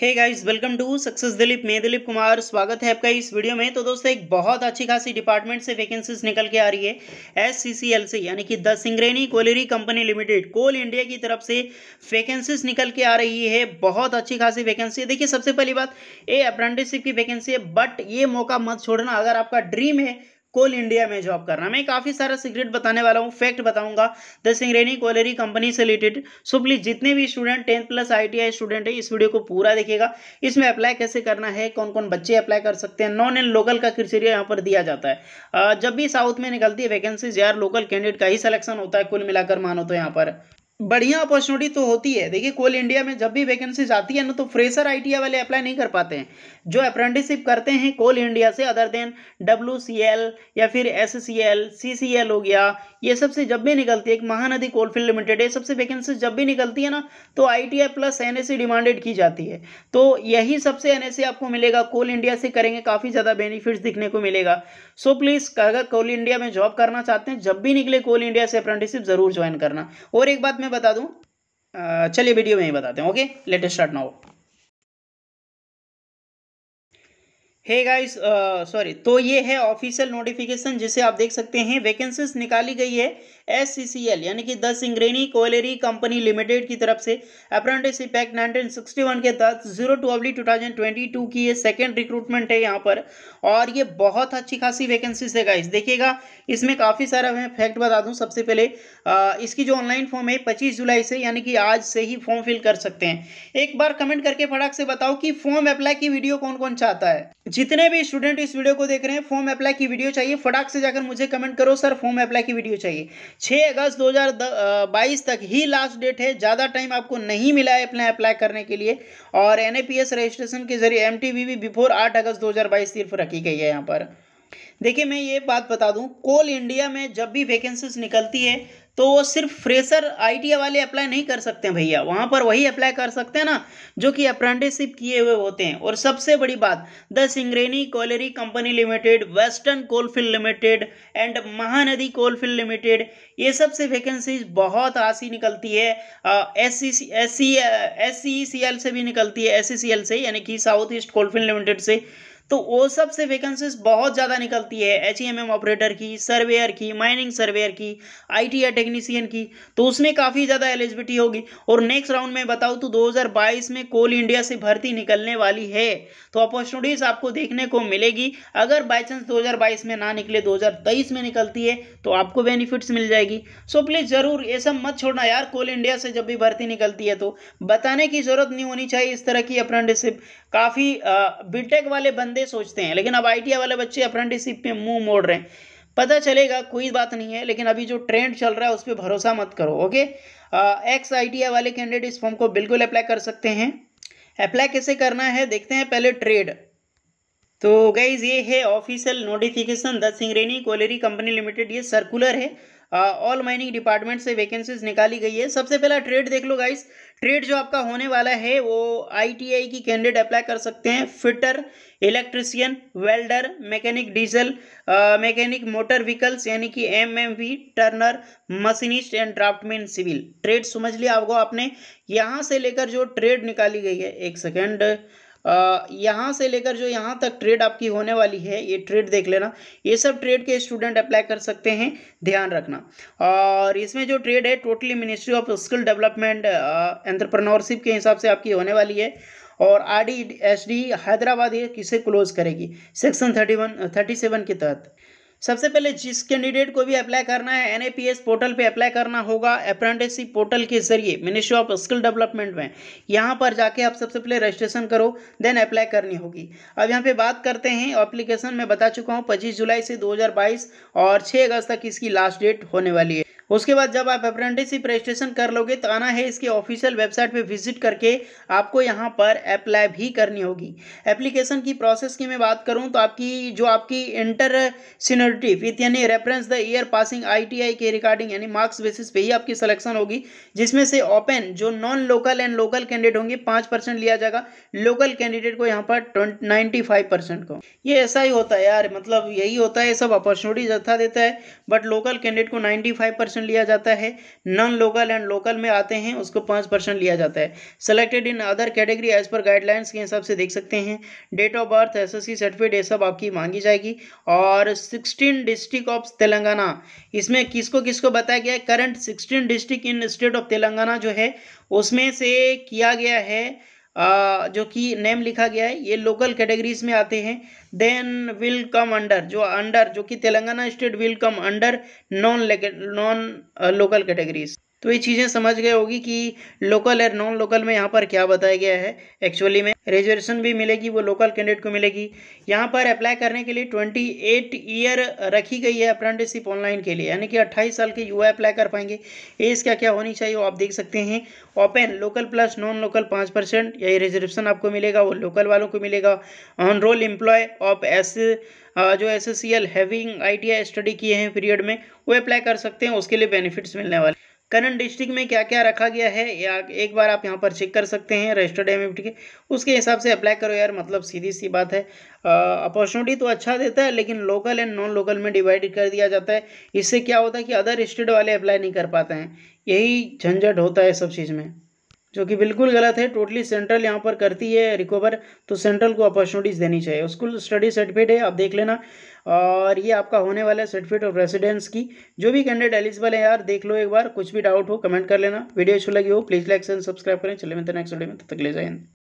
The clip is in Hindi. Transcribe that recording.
hey guys welcome to success Dilip मैं दिलीप कुमार स्वागत है आपका इस वीडियो में तो दोस्तों एक बहुत अच्छी खासी डिपार्टमेंट से वैकेंसीज निकल के आ रही है एससीसीएल से यानी कि the Singareni colliery company limited coal India की तरफ से वैकेंसीज निकल के आ रही है बहुत अच्छी खासी वैकेंसी है देखिए सबसे पहली बात ये अप्रेंटिसशिप की वैकेंसी है बट ये मौका मत छोड़ना अगर आपका ड्रीम है कोल इंडिया में जॉब करना मैं काफ़ी सारा सीक्रेट बताने वाला हूँ फैक्ट बताऊंगा द सिंगरेनी कोलेरी कंपनी से रिलेटेड सो प्लीज जितने भी student tenth plus I student है इस वीडियो को पूरा देखेगा इसमें अप्लाई कैसे करना है कौन कौन बच्चे अप्लाई कर सकते हैं नॉन एंड लोकल का क्रिटेरिया यहाँ पर दिया जाता है जब भी साउथ में निकलती है वैकेंसीज यार लोकल कैंडिडेट का ही सिलेक्शन होता है कुल मिलाकर मानो तो यहाँ पर बढ़िया अपॉर्चुनिटी तो होती है देखिए कोल इंडिया में जब भी वैकेंसीज आती है ना तो फ्रेशर आई वाले अप्लाई नहीं कर पाते हैं जो अप्रेंटिसिप करते हैं कोल इंडिया से other than W C L या फिर एस सी एल हो गया ये सबसे जब भी निकलती है एक महानदी कोलफील्ड लिमिटेड ये सबसे वैकेंसी जब भी निकलती है ना तो आई प्लस एन डिमांडेड की जाती है तो यही सबसे एन e आपको मिलेगा कोल इंडिया से करेंगे काफ़ी ज़्यादा बेनिफिट्स दिखने को मिलेगा सो प्लीज़ अगर कोल इंडिया में जॉब करना चाहते हैं जब भी निकले कोल इंडिया से अप्रेंटिसिप ज़रूर ज्वाइन करना और एक बात में बता दूँ चलिए वीडियो में ही बताते हैं okay latest start now hey guys sorry तो ये है ऑफिशियल नोटिफिकेशन जिसे आप देख सकते हैं वैकेंसीज निकाली गई है एस यानी कि the Singareni colliery company limited की तरफ से अप्रेंटिसशिप एक्ट वन के तहत जीरो टू ट्वेंटी टू की ये सेकेंड रिक्रूटमेंट है यहाँ पर और ये बहुत अच्छी खासी वैकेंसीज है गाइस देखिएगा इसमें काफ़ी सारा मैं फैक्ट बता दूँ सबसे पहले आ, इसकी जो ऑनलाइन फॉर्म है पच्चीस जुलाई से यानी कि आज से ही फॉर्म फिल कर सकते हैं एक बार कमेंट करके फटाक से बताओ कि फॉर्म अप्लाई की वीडियो कौन कौन चाहता है जितने भी स्टूडेंट इस वीडियो को देख रहे हैं फॉर्म अप्लाई की वीडियो चाहिए फटाक से जाकर मुझे कमेंट करो सर फॉर्म अप्लाई की वीडियो चाहिए 6 अगस्त 2022 तक ही लास्ट डेट है ज़्यादा टाइम आपको नहीं मिला है अपना अप्लाई करने के लिए और एन रजिस्ट्रेशन के जरिए एम भी बिफोर आठ अगस्त दो सिर्फ रखी गई है यहाँ पर देखिए मैं ये बात बता दूं कोल इंडिया में जब भी वैकेंसीज निकलती है तो वो सिर्फ फ्रेशर आई वाले अप्लाई नहीं कर सकते भैया वहाँ पर वही अप्लाई कर सकते हैं ना जो कि अप्रेंटिसशिप किए हुए होते हैं और सबसे बड़ी बात the Singareni colliery company limited western coalfield limited and Mahanadi coalfield limited ये सब से वैकेंसीज बहुत आसी निकलती है S C S C S C C L से भी निकलती है एस सी सी एल से यानी कि साउथ ईस्ट कोलफील्ड लिमिटेड से तो वो सब से वैकेंसीज बहुत ज़्यादा निकलती है एच ऑपरेटर e की सर्वेयर की माइनिंग सर्वेयर की आई या टेक्नीशियन की तो उसमें काफ़ी ज़्यादा एलिजिबिलिटी होगी और नेक्स्ट राउंड में बताऊँ तो 2022 में कोल इंडिया से भर्ती निकलने वाली है तो अपॉर्चुनिटीज़ आपको देखने को मिलेगी अगर बाई चांस बाईस में ना निकले तेईस में निकलती है तो आपको बेनिफिट्स मिल जाएगी सो प्लीज़ ज़रूर ये सब मत छोड़ना यार कोल इंडिया से जब भी भर्ती निकलती है तो बताने की ज़रूरत नहीं होनी चाहिए इस तरह की अप्रेंटिसिप काफ़ी बीटेक वाले बंद गंदे सोचते हैं लेकिन अब आई वाले बच्चे अप्रेंटिसिप में मुंह मोड़ रहे हैं पता चलेगा कोई बात नहीं है लेकिन अभी जो ट्रेंड चल रहा है उस पर भरोसा मत करो ओके एक्स आई वाले कैंडिडेट इस फॉर्म को बिल्कुल अप्लाई कर सकते हैं अप्लाई कैसे करना है देखते हैं पहले ट्रेड तो गाइज ये है official notification the Singareni colliery company limited ये सर्कुलर है ऑल माइनिंग डिपार्टमेंट से वैकेंसीज निकाली गई है सबसे पहला ट्रेड देख लो गाइस ट्रेड जो आपका होने वाला है वो आईटीआई की कैंडिडेट अप्लाई कर सकते हैं fitter electrician welder mechanic diesel mechanic motor vehicles यानी कि M M V turner machinist and draftsman civil trade समझ लिया आपको आपने यहाँ से लेकर जो ट्रेड निकाली गई है एक सेकेंड यहाँ से लेकर जो यहाँ तक ट्रेड आपकी होने वाली है ये ट्रेड देख लेना ये सब ट्रेड के स्टूडेंट अप्लाई कर सकते हैं ध्यान रखना और इसमें जो ट्रेड है totally ministry of skill development entrepreneurship के हिसाब से आपकी होने वाली है और R D S D Hyderabad ये किसे क्लोज करेगी section thirty one thirty seven के तहत सबसे पहले जिस कैंडिडेट को भी अप्लाई करना है एनएपीएस पोर्टल पे अप्लाई करना होगा अप्रेंटिसशिप पोर्टल के जरिए मिनिस्ट्री ऑफ स्किल डेवलपमेंट में यहाँ पर जाके आप सबसे पहले रजिस्ट्रेशन करो देन अप्लाई करनी होगी अब यहाँ पे बात करते हैं अप्लीकेशन में बता चुका हूँ पच्चीस जुलाई से दो और छः अगस्त तक इसकी लास्ट डेट होने वाली है उसके बाद जब आप अप्रेंटिसिप रजिस्ट्रेशन कर लोगे तो आना है इसके ऑफिशियल वेबसाइट पे विजिट करके आपको यहाँ पर अप्लाई भी करनी होगी एप्लीकेशन की प्रोसेस की मैं बात करूँ तो आपकी जो आपकी इंटर सीनोरिटी विथ यानी reference the year passing ITI के रिकॉर्डिंग यानी मार्क्स बेसिस पे ही आपकी सिलेक्शन होगी जिसमें से ओपन जो non local and local candidate होंगे पाँच परसेंट लिया जाएगा लोकल कैंडिडेट को यहाँ पर ट्वेंट परसेंट को ये ऐसा ही होता है यार मतलब यही होता है सब अपॉर्चुनिटी जत्था देता है बट लोकल कैंडिडेट को नाइन्टी फाइव परसेंट परसेंट लिया जाता है नॉन लोकल एंड लोकल में आते हैं उसको पाँच परसेंट लिया जाता है selected in other category as per guidelines के हिसाब से देख सकते हैं date of birth S S certificate ये सब आपकी मांगी जाएगी और सिक्सटीन डिस्ट्रिक्ट ऑफ तेलंगाना इसमें किसको किसको बताया गया है current sixteen district in state of Telangana जो है उसमें से किया गया है जो कि नेम लिखा गया है ये लोकल कैटेगरीज में आते हैं देन विल कम अंडर जो अंडर जो कि Telangana state will come under non non local categories तो ये चीज़ें समझ गए होगी कि लोकल और नॉन लोकल में यहाँ पर क्या बताया गया है एक्चुअली में रिजर्वेशन भी मिलेगी वो लोकल कैंडिडेट को मिलेगी यहाँ पर अप्लाई करने के लिए ट्वेंटी एट ईयर रखी गई है अप्रेंटिसशिप ऑनलाइन के लिए यानी कि अट्ठाईस साल के युवा अप्लाई कर पाएंगे एज क्या क्या होनी चाहिए वो आप देख सकते हैं open local plus non local पाँच परसेंट यही रिजर्वेशन आपको मिलेगा वो लोकल वालों को मिलेगा on roll employ of S जो S S C having I study किए हैं पीरियड में वो अप्लाई कर सकते हैं उसके लिए बेनिफिट्स मिलने वाले करंट डिस्ट्रिक्ट में क्या क्या रखा गया है या एक बार आप यहाँ पर चेक कर सकते हैं रजिस्टर्ड एम के उसके हिसाब से अप्लाई करो यार मतलब सीधी सी बात है अपॉर्चुनिटी तो अच्छा देता है लेकिन लोकल एंड नॉन लोकल में डिवाइड कर दिया जाता है इससे क्या होता है कि अदर स्टेट वाले अप्लाई नहीं कर पाते हैं यही झंझट होता है सब चीज़ में जो कि बिल्कुल गलत है टोटली सेंट्रल यहाँ पर करती है रिकवर तो सेंट्रल को अपॉर्चुनिटीज़ देनी चाहिए स्कूल स्टडी सर्टिफिकेट है आप देख लेना और ये आपका होने वाला है सर्टिफिकेट ऑफ रेसिडेंस की जो भी कैंडिडेट एलिजिबल है यार देख लो एक बार कुछ भी डाउट हो कमेंट कर लेना वीडियो अच्छी लगी हो प्लीज़ लाइक एंड सब्सक्राइब करें चले मिलते नेक्स्ट वीडियो में तब तक ले जाए